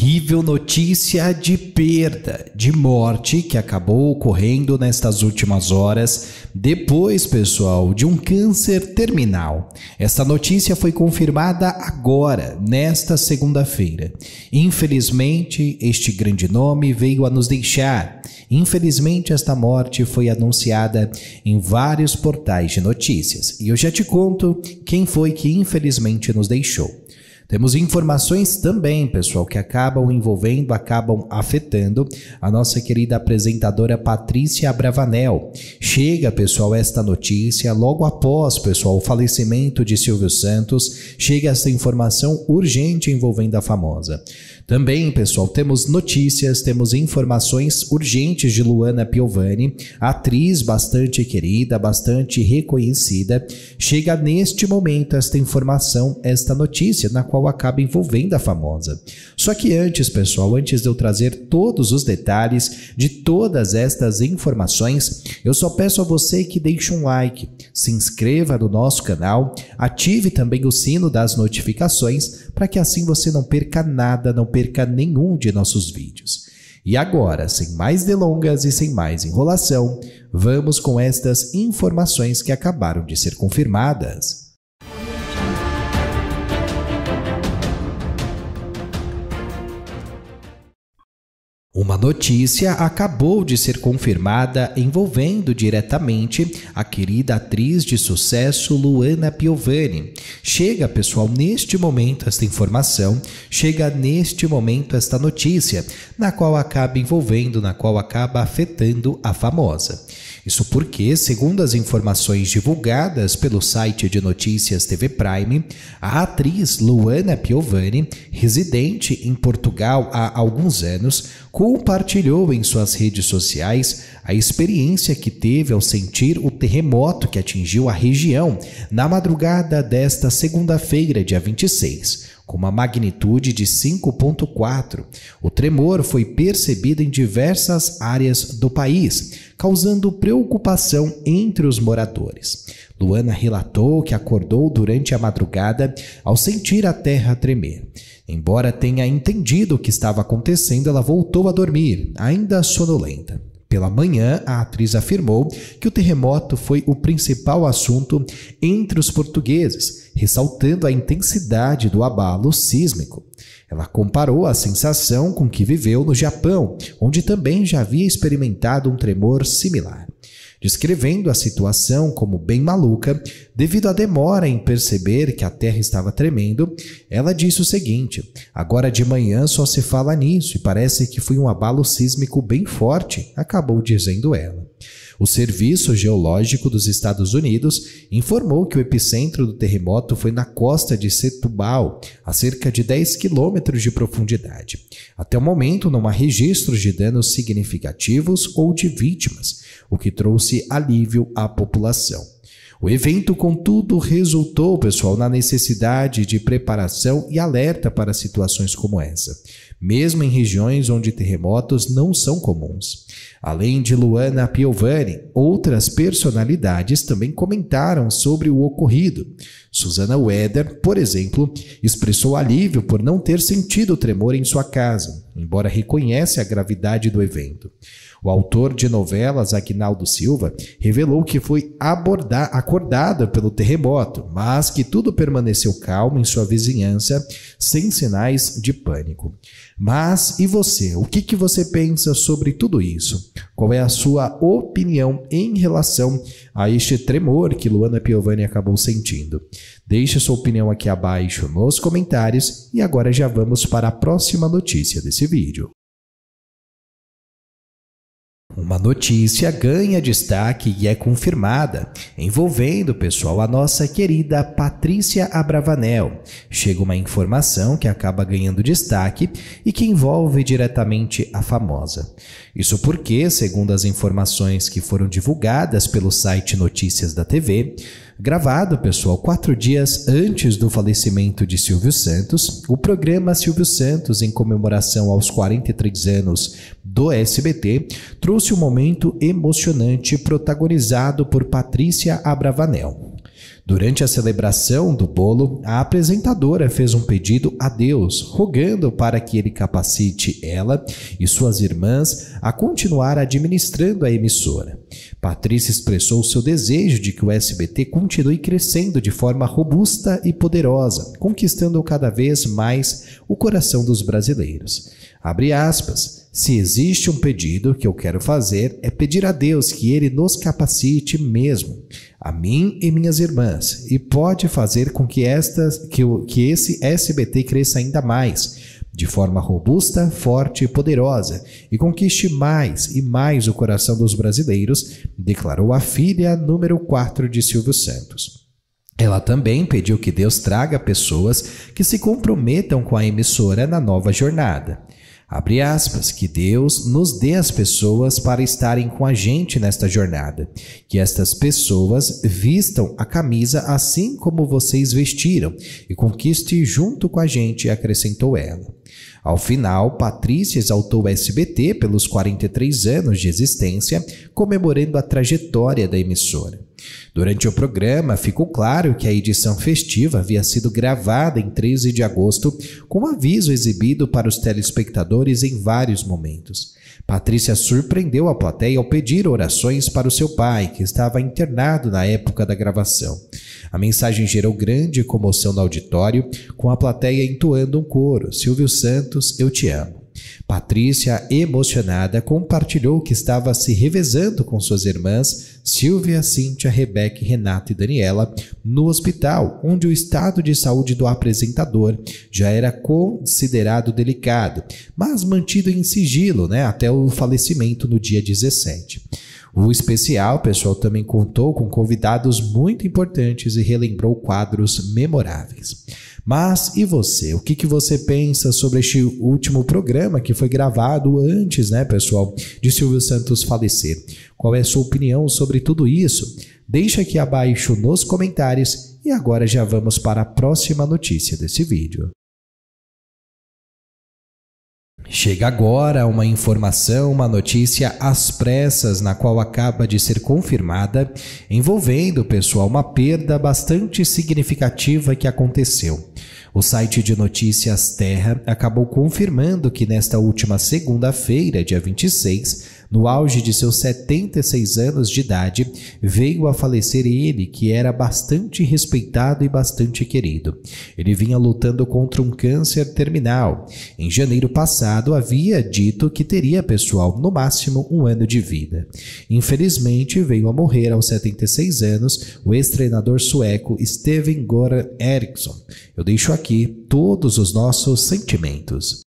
terrível notícia de perda, de morte que acabou ocorrendo nestas últimas horas, depois, pessoal, de um câncer terminal. Esta notícia foi confirmada agora, nesta segunda-feira. Infelizmente, este grande nome veio a nos deixar. Infelizmente, esta morte foi anunciada em vários portais de notícias. E eu já te conto quem foi que infelizmente nos deixou. Temos informações também, pessoal, que acabam envolvendo, acabam afetando a nossa querida apresentadora Patrícia Bravanel. Chega, pessoal, esta notícia logo após, pessoal, o falecimento de Silvio Santos. Chega esta informação urgente envolvendo a famosa. Também, pessoal, temos notícias, temos informações urgentes de Luana Piovani, atriz bastante querida, bastante reconhecida. Chega neste momento esta informação, esta notícia, na qual qual acaba envolvendo a famosa. Só que antes, pessoal, antes de eu trazer todos os detalhes de todas estas informações, eu só peço a você que deixe um like, se inscreva no nosso canal, ative também o sino das notificações para que assim você não perca nada, não perca nenhum de nossos vídeos. E agora, sem mais delongas e sem mais enrolação, vamos com estas informações que acabaram de ser confirmadas. Uma notícia acabou de ser confirmada envolvendo diretamente a querida atriz de sucesso Luana Piovani. Chega, pessoal, neste momento esta informação, chega neste momento esta notícia, na qual acaba envolvendo, na qual acaba afetando a famosa. Isso porque, segundo as informações divulgadas pelo site de notícias TV Prime, a atriz Luana Piovani, residente em Portugal há alguns anos, compartilhou em suas redes sociais a experiência que teve ao sentir o terremoto que atingiu a região na madrugada desta segunda-feira, dia 26 com uma magnitude de 5,4. O tremor foi percebido em diversas áreas do país, causando preocupação entre os moradores. Luana relatou que acordou durante a madrugada ao sentir a terra tremer. Embora tenha entendido o que estava acontecendo, ela voltou a dormir, ainda sonolenta. Pela manhã, a atriz afirmou que o terremoto foi o principal assunto entre os portugueses, ressaltando a intensidade do abalo sísmico. Ela comparou a sensação com que viveu no Japão, onde também já havia experimentado um tremor similar descrevendo a situação como bem maluca, devido à demora em perceber que a terra estava tremendo, ela disse o seguinte: Agora de manhã só se fala nisso e parece que foi um abalo sísmico bem forte, acabou dizendo ela. O Serviço Geológico dos Estados Unidos informou que o epicentro do terremoto foi na costa de Setubal, a cerca de 10 quilômetros de profundidade. Até o momento, não há registros de danos significativos ou de vítimas, o que trouxe alívio à população. O evento, contudo, resultou, pessoal, na necessidade de preparação e alerta para situações como essa, mesmo em regiões onde terremotos não são comuns. Além de Luana Piovani, outras personalidades também comentaram sobre o ocorrido. Susana Weder, por exemplo, expressou alívio por não ter sentido tremor em sua casa, embora reconhece a gravidade do evento. O autor de novelas, Aquinaldo Silva, revelou que foi acordada pelo terremoto, mas que tudo permaneceu calmo em sua vizinhança, sem sinais de pânico. Mas e você? O que, que você pensa sobre tudo isso? Qual é a sua opinião em relação a este tremor que Luana Piovani acabou sentindo? Deixe sua opinião aqui abaixo nos comentários e agora já vamos para a próxima notícia desse vídeo. Uma notícia ganha destaque e é confirmada, envolvendo pessoal a nossa querida Patrícia Abravanel. Chega uma informação que acaba ganhando destaque e que envolve diretamente a famosa. Isso porque, segundo as informações que foram divulgadas pelo site Notícias da TV, Gravado, pessoal, quatro dias antes do falecimento de Silvio Santos, o programa Silvio Santos, em comemoração aos 43 anos do SBT, trouxe um momento emocionante protagonizado por Patrícia Abravanel. Durante a celebração do bolo, a apresentadora fez um pedido a Deus, rogando para que ele capacite ela e suas irmãs a continuar administrando a emissora. Patrícia expressou seu desejo de que o SBT continue crescendo de forma robusta e poderosa, conquistando cada vez mais o coração dos brasileiros. Abre aspas. Se existe um pedido que eu quero fazer, é pedir a Deus que Ele nos capacite mesmo, a mim e minhas irmãs, e pode fazer com que, estas, que, que esse SBT cresça ainda mais, de forma robusta, forte e poderosa, e conquiste mais e mais o coração dos brasileiros, declarou a filha número 4 de Silvio Santos. Ela também pediu que Deus traga pessoas que se comprometam com a emissora na nova jornada. Abre aspas, que Deus nos dê as pessoas para estarem com a gente nesta jornada. Que estas pessoas vistam a camisa assim como vocês vestiram e conquiste junto com a gente, acrescentou ela. Ao final, Patrícia exaltou o SBT pelos 43 anos de existência, comemorando a trajetória da emissora. Durante o programa, ficou claro que a edição festiva havia sido gravada em 13 de agosto, com um aviso exibido para os telespectadores em vários momentos. Patrícia surpreendeu a plateia ao pedir orações para o seu pai, que estava internado na época da gravação. A mensagem gerou grande comoção no auditório, com a plateia entoando um coro: Silvio Santos, eu te amo. Patrícia, emocionada, compartilhou que estava se revezando com suas irmãs Silvia, Cíntia, Rebeca, Renata e Daniela no hospital, onde o estado de saúde do apresentador já era considerado delicado, mas mantido em sigilo né, até o falecimento no dia 17. O especial, pessoal, também contou com convidados muito importantes e relembrou quadros memoráveis. Mas e você? O que, que você pensa sobre este último programa que foi gravado antes, né, pessoal, de Silvio Santos falecer? Qual é a sua opinião sobre tudo isso? Deixa aqui abaixo nos comentários e agora já vamos para a próxima notícia desse vídeo. Chega agora uma informação, uma notícia às pressas, na qual acaba de ser confirmada, envolvendo, pessoal, uma perda bastante significativa que aconteceu. O site de notícias Terra acabou confirmando que nesta última segunda-feira, dia 26, no auge de seus 76 anos de idade, veio a falecer ele, que era bastante respeitado e bastante querido. Ele vinha lutando contra um câncer terminal. Em janeiro passado, havia dito que teria pessoal no máximo um ano de vida. Infelizmente, veio a morrer aos 76 anos o ex-treinador sueco Steven Goran Eriksson. Eu deixo aqui todos os nossos sentimentos.